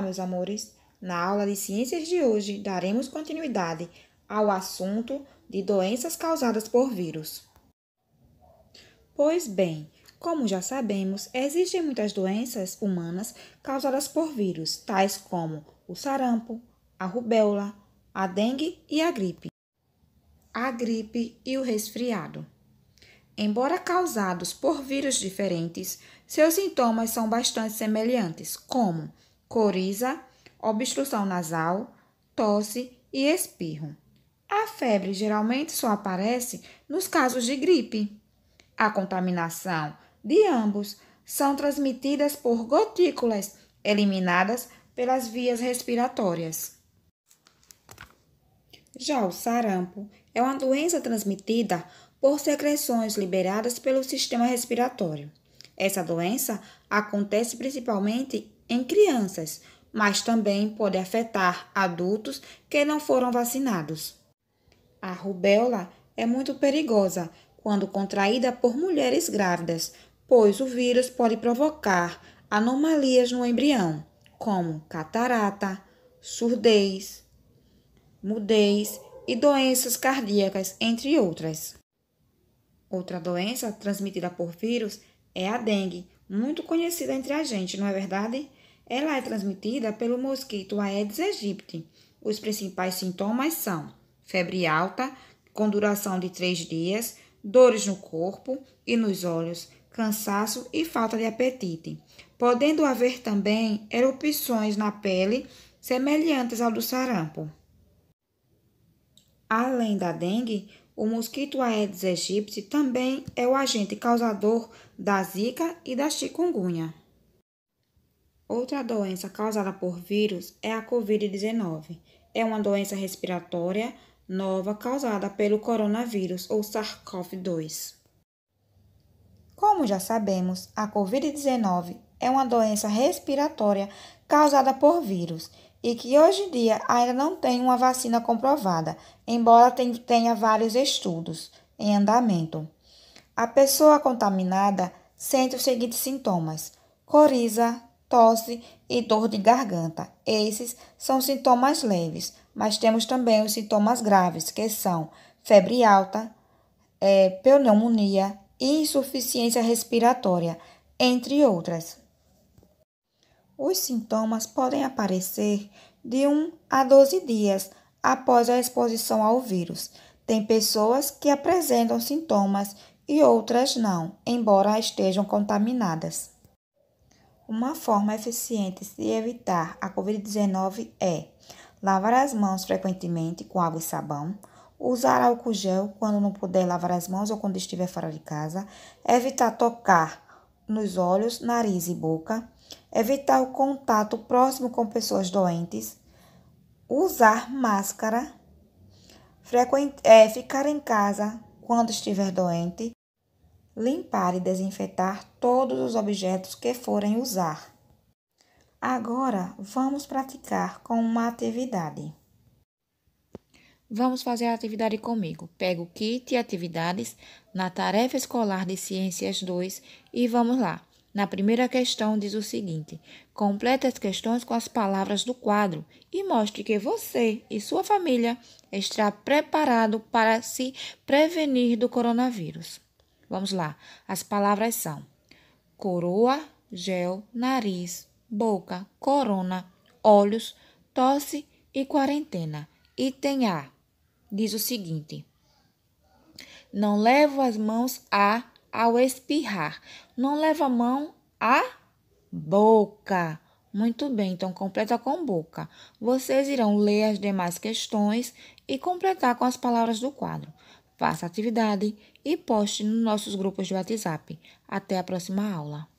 Olá, meus amores! Na aula de ciências de hoje, daremos continuidade ao assunto de doenças causadas por vírus. Pois bem, como já sabemos, existem muitas doenças humanas causadas por vírus, tais como o sarampo, a rubéola, a dengue e a gripe. A gripe e o resfriado. Embora causados por vírus diferentes, seus sintomas são bastante semelhantes, como coriza, obstrução nasal, tosse e espirro. A febre geralmente só aparece nos casos de gripe. A contaminação de ambos são transmitidas por gotículas eliminadas pelas vias respiratórias. Já o sarampo é uma doença transmitida por secreções liberadas pelo sistema respiratório. Essa doença acontece principalmente em crianças, mas também pode afetar adultos que não foram vacinados. A rubéola é muito perigosa quando contraída por mulheres grávidas, pois o vírus pode provocar anomalias no embrião, como catarata, surdez, mudez e doenças cardíacas, entre outras. Outra doença transmitida por vírus é a dengue, muito conhecida entre a gente, não é verdade? Ela é transmitida pelo mosquito Aedes aegypti. Os principais sintomas são febre alta, com duração de três dias, dores no corpo e nos olhos, cansaço e falta de apetite, podendo haver também erupções na pele semelhantes ao do sarampo. Além da dengue, o mosquito Aedes aegypti também é o agente causador da zika e da chikungunya. Outra doença causada por vírus é a Covid-19. É uma doença respiratória nova causada pelo coronavírus ou SARS-CoV-2. Como já sabemos, a Covid-19 é uma doença respiratória causada por vírus e que hoje em dia ainda não tem uma vacina comprovada, embora tenha vários estudos em andamento. A pessoa contaminada sente os seguintes sintomas: coriza, tosse e dor de garganta. Esses são sintomas leves, mas temos também os sintomas graves, que são febre alta, é, pneumonia e insuficiência respiratória, entre outras. Os sintomas podem aparecer de 1 a 12 dias após a exposição ao vírus. Tem pessoas que apresentam sintomas e outras não, embora estejam contaminadas. Uma forma eficiente de evitar a Covid-19 é lavar as mãos frequentemente com água e sabão, usar álcool gel quando não puder lavar as mãos ou quando estiver fora de casa, evitar tocar nos olhos, nariz e boca, evitar o contato próximo com pessoas doentes, usar máscara, é, ficar em casa quando estiver doente, limpar e desinfetar todos os objetos que forem usar. Agora vamos praticar com uma atividade. Vamos fazer a atividade comigo. Pega o kit e atividades na tarefa escolar de Ciências 2 e vamos lá. Na primeira questão diz o seguinte: complete as questões com as palavras do quadro e mostre que você e sua família está preparado para se prevenir do coronavírus. Vamos lá. As palavras são coroa, gel, nariz, boca, corona, olhos, tosse e quarentena. Item A diz o seguinte: Não levo as mãos a ao espirrar. Não leva a mão a boca. Muito bem, então completa com boca. Vocês irão ler as demais questões e completar com as palavras do quadro faça a atividade e poste nos nossos grupos de WhatsApp. Até a próxima aula.